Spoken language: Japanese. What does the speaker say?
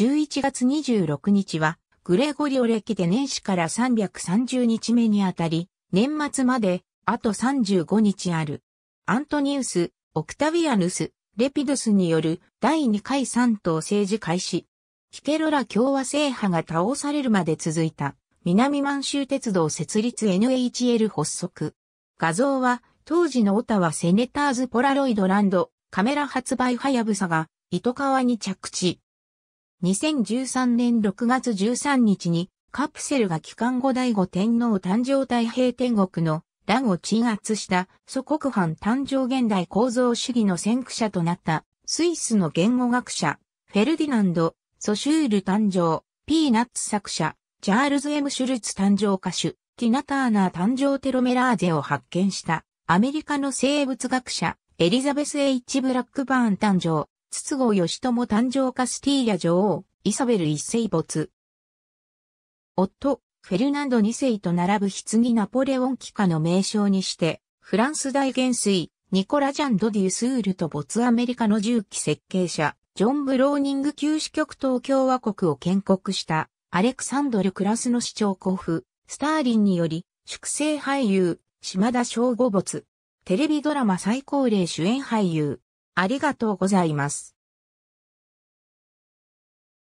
11月26日は、グレゴリオ歴で年始から330日目にあたり、年末まで、あと35日ある。アントニウス、オクタビアヌス、レピドスによる第2回3党政治開始。キケロラ共和制派が倒されるまで続いた、南満州鉄道設立 NHL 発足。画像は、当時のオタワセネターズポラロイドランド、カメラ発売ハヤブサが、糸川に着地。2013年6月13日にカプセルが帰還後第五天皇誕生太平天国の乱を鎮圧した祖国藩誕生現代構造主義の先駆者となったスイスの言語学者フェルディナンド・ソシュール誕生ピーナッツ作者チャールズ・エムシュルツ誕生歌手ティナ・ターナー誕生テロメラーゼを発見したアメリカの生物学者エリザベス・ H・ ブラックバーン誕生筒香義友誕生カスティーリャ女王、イサベル一世没。夫、フェルナンド二世と並ぶ棺ナポレオン帰化の名称にして、フランス大元帥、ニコラ・ジャン・ド・デュ・スールと没アメリカの重機設計者、ジョン・ブローニング旧支局東共和国を建国したアレクサンドル・クラスの市長候補、スターリンにより、粛清俳優、島田翔吾没、テレビドラマ最高齢主演俳優、ありがとうございます。